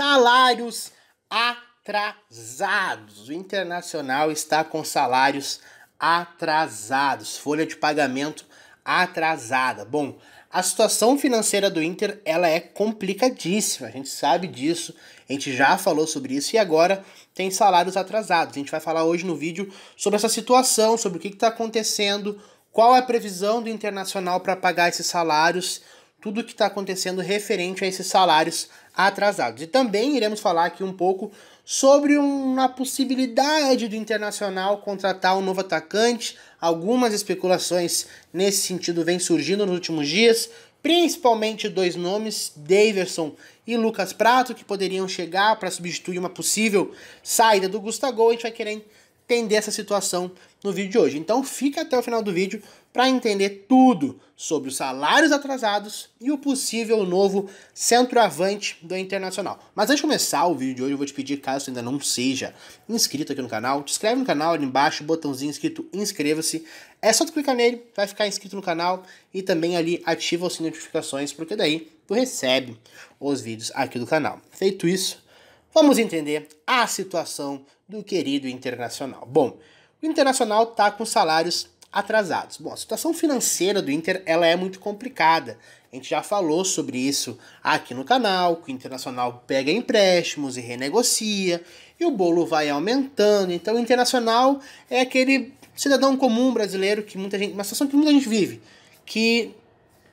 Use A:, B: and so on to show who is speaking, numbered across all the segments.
A: salários atrasados. O Internacional está com salários atrasados, folha de pagamento atrasada. Bom, a situação financeira do Inter ela é complicadíssima, a gente sabe disso, a gente já falou sobre isso e agora tem salários atrasados. A gente vai falar hoje no vídeo sobre essa situação, sobre o que está acontecendo, qual é a previsão do Internacional para pagar esses salários tudo o que está acontecendo referente a esses salários atrasados. E também iremos falar aqui um pouco sobre uma possibilidade do Internacional contratar um novo atacante. Algumas especulações nesse sentido vêm surgindo nos últimos dias, principalmente dois nomes, Daverson e Lucas Prato, que poderiam chegar para substituir uma possível saída do Gustavo. A gente vai querer entender essa situação no vídeo de hoje. Então fica até o final do vídeo para entender tudo sobre os salários atrasados e o possível novo centroavante do Internacional. Mas antes de começar o vídeo de hoje, eu vou te pedir, caso ainda não seja inscrito aqui no canal, te inscreve no canal ali embaixo, botãozinho escrito inscreva-se. É só tu clicar nele, vai ficar inscrito no canal e também ali ativa o sininho notificações, porque daí tu recebe os vídeos aqui do canal. Feito isso, Vamos entender a situação do querido Internacional. Bom, o Internacional está com salários atrasados. Bom, a situação financeira do Inter ela é muito complicada. A gente já falou sobre isso aqui no canal, que o Internacional pega empréstimos e renegocia, e o bolo vai aumentando. Então o Internacional é aquele cidadão comum brasileiro que muita gente, uma situação que muita gente vive, que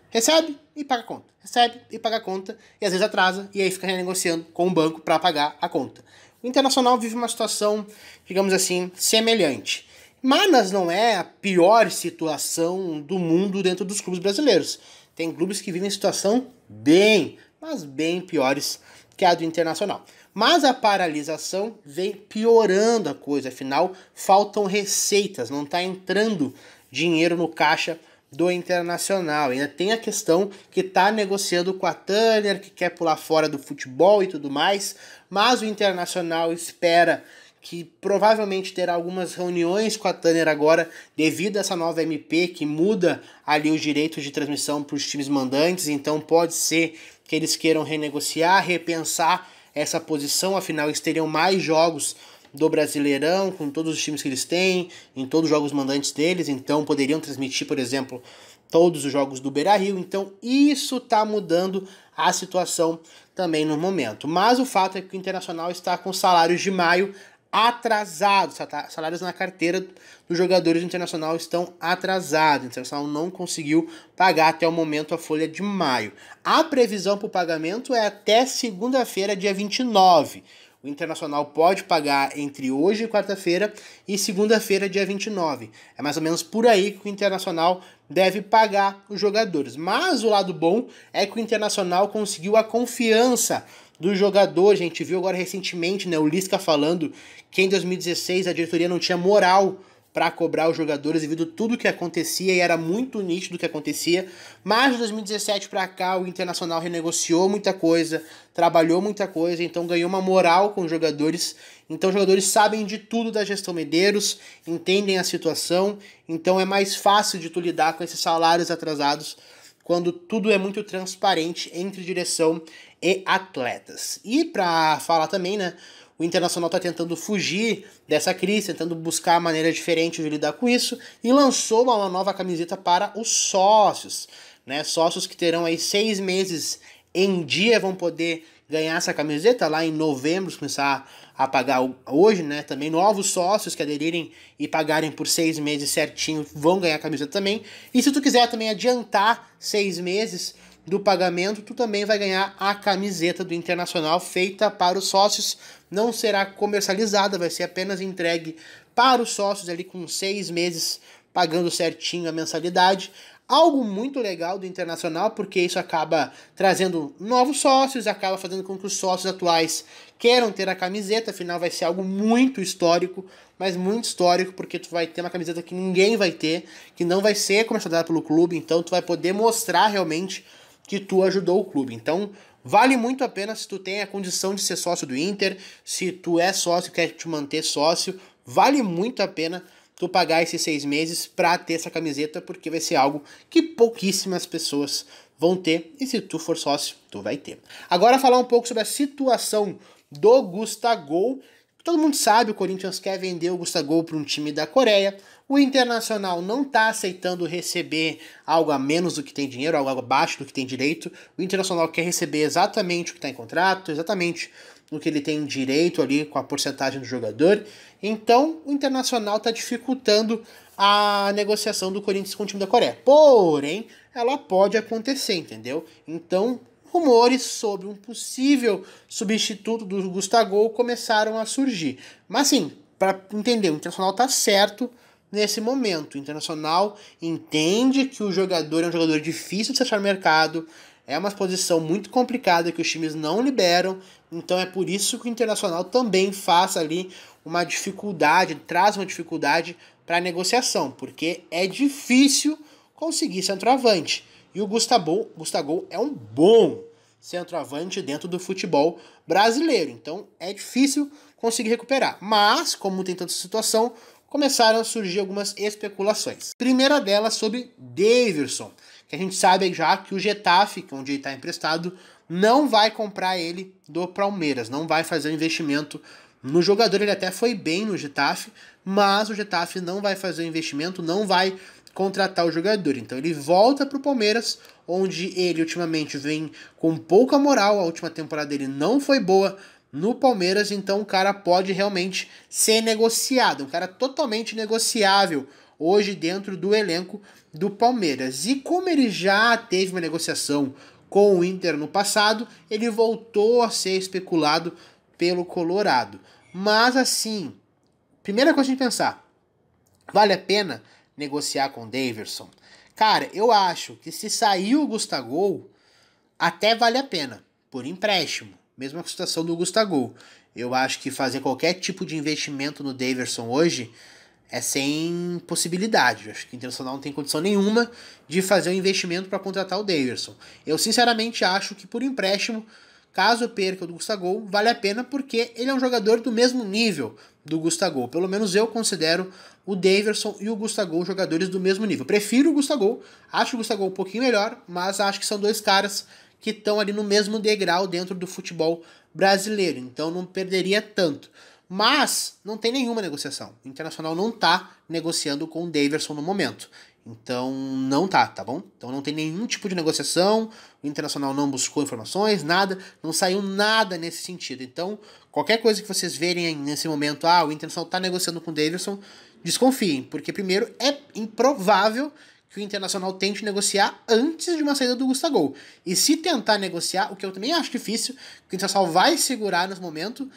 A: Recebe e paga a conta. Recebe e paga a conta. E às vezes atrasa e aí fica renegociando com o banco para pagar a conta. O Internacional vive uma situação, digamos assim, semelhante. Manas não é a pior situação do mundo dentro dos clubes brasileiros. Tem clubes que vivem situação bem, mas bem piores que a do Internacional. Mas a paralisação vem piorando a coisa, afinal faltam receitas, não está entrando dinheiro no caixa do Internacional. Ainda tem a questão que está negociando com a Turner que quer pular fora do futebol e tudo mais, mas o Internacional espera que provavelmente terá algumas reuniões com a Turner agora, devido a essa nova MP que muda ali os direitos de transmissão para os times mandantes, então pode ser que eles queiram renegociar, repensar essa posição, afinal eles teriam mais jogos do Brasileirão, com todos os times que eles têm, em todos os jogos mandantes deles, então poderiam transmitir, por exemplo, todos os jogos do Beira-Rio. Então isso está mudando a situação também no momento. Mas o fato é que o Internacional está com salários de maio atrasados, tá, salários na carteira dos jogadores do Internacional estão atrasados. O Internacional não conseguiu pagar até o momento a folha de maio. A previsão para o pagamento é até segunda-feira, dia 29. O Internacional pode pagar entre hoje e quarta-feira e segunda-feira, dia 29. É mais ou menos por aí que o Internacional deve pagar os jogadores. Mas o lado bom é que o Internacional conseguiu a confiança do jogador. A gente viu agora recentemente né, o Lisca falando que em 2016 a diretoria não tinha moral para cobrar os jogadores devido a tudo que acontecia e era muito nítido o que acontecia. Mas de 2017 para cá, o Internacional renegociou muita coisa, trabalhou muita coisa, então ganhou uma moral com os jogadores. Então os jogadores sabem de tudo da gestão Medeiros, entendem a situação, então é mais fácil de tu lidar com esses salários atrasados quando tudo é muito transparente entre direção e atletas. E para falar também, né, o Internacional está tentando fugir dessa crise, tentando buscar maneira diferente de lidar com isso e lançou uma nova camiseta para os sócios. Né? Sócios que terão aí seis meses em dia vão poder ganhar essa camiseta lá em novembro, começar a pagar hoje, né? Também novos sócios que aderirem e pagarem por seis meses certinho vão ganhar a camiseta também. E se tu quiser também adiantar seis meses, do pagamento, tu também vai ganhar a camiseta do Internacional feita para os sócios. Não será comercializada, vai ser apenas entregue para os sócios ali com seis meses pagando certinho a mensalidade. Algo muito legal do Internacional, porque isso acaba trazendo novos sócios, acaba fazendo com que os sócios atuais queiram ter a camiseta, afinal vai ser algo muito histórico, mas muito histórico, porque tu vai ter uma camiseta que ninguém vai ter, que não vai ser comercializada pelo clube, então tu vai poder mostrar realmente que tu ajudou o clube. Então, vale muito a pena se tu tem a condição de ser sócio do Inter, se tu é sócio, quer te manter sócio, vale muito a pena tu pagar esses seis meses para ter essa camiseta, porque vai ser algo que pouquíssimas pessoas vão ter, e se tu for sócio, tu vai ter. Agora falar um pouco sobre a situação do Gustavo. Todo mundo sabe, o Corinthians quer vender o Gustavo para um time da Coreia, o Internacional não está aceitando receber algo a menos do que tem dinheiro, algo abaixo do que tem direito. O Internacional quer receber exatamente o que está em contrato, exatamente o que ele tem direito ali com a porcentagem do jogador. Então, o Internacional está dificultando a negociação do Corinthians com o time da Coreia. Porém, ela pode acontecer, entendeu? Então, rumores sobre um possível substituto do Gustavo começaram a surgir. Mas sim, para entender, o Internacional está certo nesse momento. O Internacional entende que o jogador é um jogador difícil de se achar no mercado, é uma posição muito complicada que os times não liberam, então é por isso que o Internacional também faz ali uma dificuldade, traz uma dificuldade para a negociação, porque é difícil conseguir centroavante. E o Gustavo, Gustavo é um bom centroavante dentro do futebol brasileiro, então é difícil conseguir recuperar. Mas, como tem tanta situação, começaram a surgir algumas especulações. Primeira delas sobre Davidson, que a gente sabe já que o Getafe, é onde ele está emprestado, não vai comprar ele do Palmeiras, não vai fazer um investimento no jogador. Ele até foi bem no Getafe, mas o Getafe não vai fazer um investimento, não vai contratar o jogador. Então ele volta para o Palmeiras, onde ele ultimamente vem com pouca moral. A última temporada dele não foi boa, no Palmeiras, então, o cara pode realmente ser negociado, um cara totalmente negociável hoje dentro do elenco do Palmeiras. E como ele já teve uma negociação com o Inter no passado, ele voltou a ser especulado pelo Colorado. Mas assim, primeira coisa de pensar, vale a pena negociar com o Daverson? Cara, eu acho que se sair o Gustavo, até vale a pena, por empréstimo. Mesma situação do Gustavo. Eu acho que fazer qualquer tipo de investimento no Daverson hoje é sem possibilidade. Eu acho que o Internacional não tem condição nenhuma de fazer um investimento para contratar o Daverson. Eu sinceramente acho que por empréstimo, caso perca o do Gustavo, vale a pena porque ele é um jogador do mesmo nível do Gustavo. Pelo menos eu considero o Daverson e o Gustavo jogadores do mesmo nível. Prefiro o Gustavo, acho o Gustavo um pouquinho melhor, mas acho que são dois caras que estão ali no mesmo degrau dentro do futebol brasileiro. Então não perderia tanto. Mas não tem nenhuma negociação. O Internacional não está negociando com o Daverson no momento. Então não tá, tá bom? Então não tem nenhum tipo de negociação, o Internacional não buscou informações, nada, não saiu nada nesse sentido. Então, qualquer coisa que vocês verem nesse momento, ah, o Internacional tá negociando com o Davidson, desconfiem, porque primeiro é improvável que o Internacional tente negociar antes de uma saída do Gustavo. E se tentar negociar, o que eu também acho difícil, que o Internacional vai segurar nesse momento,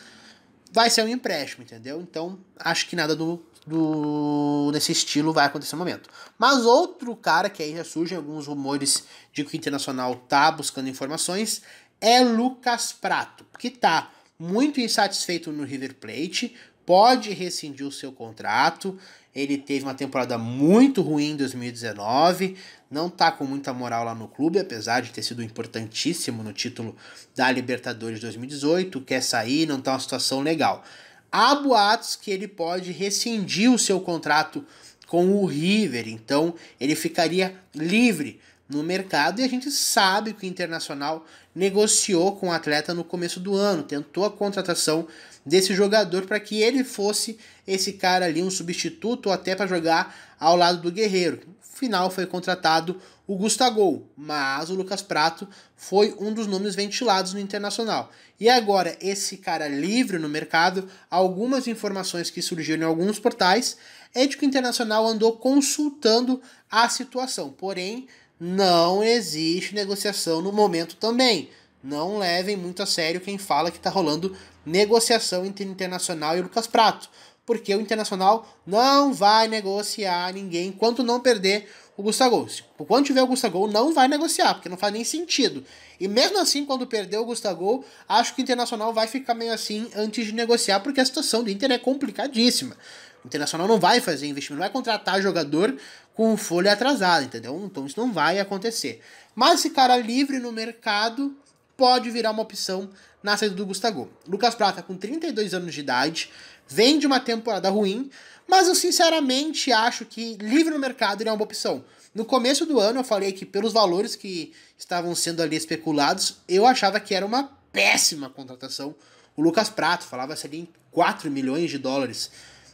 A: vai ser um empréstimo, entendeu? Então, acho que nada do, do desse estilo vai acontecer no momento. Mas outro cara que aí já surgem alguns rumores de que o Internacional tá buscando informações é Lucas Prato, que tá muito insatisfeito no River Plate, pode rescindir o seu contrato. Ele teve uma temporada muito ruim em 2019, não tá com muita moral lá no clube, apesar de ter sido importantíssimo no título da Libertadores 2018, quer sair, não tá uma situação legal. Há boatos que ele pode rescindir o seu contrato com o River, então ele ficaria livre no mercado e a gente sabe que o Internacional negociou com o atleta no começo do ano, tentou a contratação desse jogador para que ele fosse esse cara ali, um substituto ou até para jogar ao lado do Guerreiro. No final foi contratado o Gustavo, mas o Lucas Prato foi um dos nomes ventilados no Internacional. E agora, esse cara livre no mercado, algumas informações que surgiram em alguns portais é de que o Internacional andou consultando a situação, porém não existe negociação no momento também. Não levem muito a sério quem fala que está rolando negociação entre Internacional e Lucas Prato, porque o Internacional não vai negociar ninguém enquanto não perder o Gustavo. Quando tiver o Gustavo, não vai negociar, porque não faz nem sentido. E mesmo assim, quando perder o Gustavo, acho que o Internacional vai ficar meio assim antes de negociar, porque a situação do Inter é complicadíssima. O Internacional não vai fazer investimento, não vai contratar jogador com folha atrasada, entendeu? Então isso não vai acontecer. Mas esse cara livre no mercado pode virar uma opção na saída do Gustavo. Lucas Prata, com 32 anos de idade, vem de uma temporada ruim, mas eu sinceramente acho que livre no mercado ele é uma boa opção. No começo do ano eu falei que pelos valores que estavam sendo ali especulados, eu achava que era uma péssima contratação. O Lucas Prato falava-se ali em 4 milhões de dólares.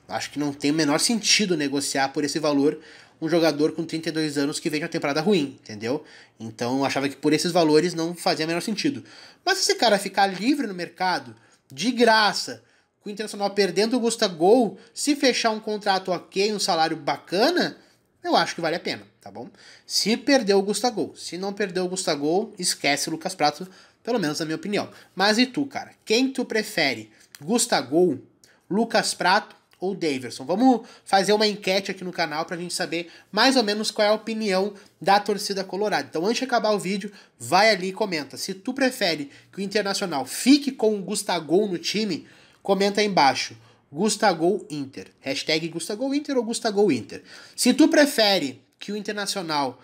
A: Acho que não tem o menor sentido negociar por esse valor um jogador com 32 anos que vem de uma temporada ruim, entendeu? Então eu achava que por esses valores não fazia o menor sentido. Mas se esse cara ficar livre no mercado, de graça, com o Internacional perdendo o Gustavo, se fechar um contrato ok, um salário bacana, eu acho que vale a pena, tá bom? Se perdeu o Gustavo, se não perdeu o Gustavo, esquece o Lucas Prato, pelo menos na minha opinião. Mas e tu, cara? Quem tu prefere? Gustavo, Lucas Prato ou Daverson. Vamos fazer uma enquete aqui no canal para a gente saber mais ou menos qual é a opinião da torcida colorada. Então, antes de acabar o vídeo, vai ali e comenta. Se tu prefere que o Internacional fique com o Gustagol no time, comenta aí embaixo. Gustagol Inter. Hashtag Gustagol Inter ou Gustagol Inter. Se tu prefere que o Internacional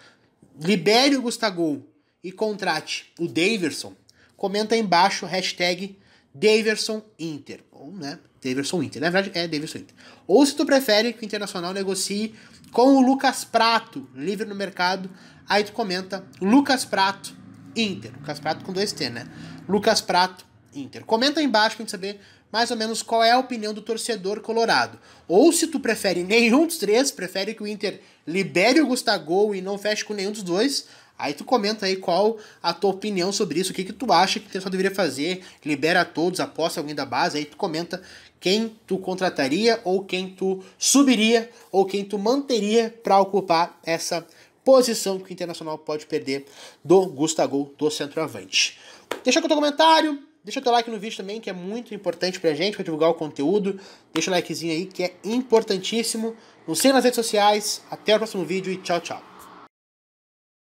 A: libere o Gustagol e contrate o Daverson, comenta aí embaixo, hashtag Daverson Inter. Ou, né? Daverson Inter. Na verdade, é Daverson Inter. Ou se tu prefere que o Internacional negocie com o Lucas Prato, livre no mercado, aí tu comenta Lucas Prato Inter. Lucas Prato com dois T, né? Lucas Prato Inter. Comenta aí embaixo pra gente saber mais ou menos qual é a opinião do torcedor colorado. Ou se tu prefere nenhum dos três, prefere que o Inter libere o Gustavo e não feche com nenhum dos dois, Aí tu comenta aí qual a tua opinião sobre isso, o que, que tu acha que o Internacional deveria fazer, libera a todos, aposta alguém da base, aí tu comenta quem tu contrataria ou quem tu subiria ou quem tu manteria para ocupar essa posição que o Internacional pode perder do Gustavo do centroavante. Deixa aqui o teu comentário, deixa teu like no vídeo também, que é muito importante pra gente, pra divulgar o conteúdo. Deixa o likezinho aí, que é importantíssimo. Nos sei nas redes sociais, até o próximo vídeo e tchau, tchau.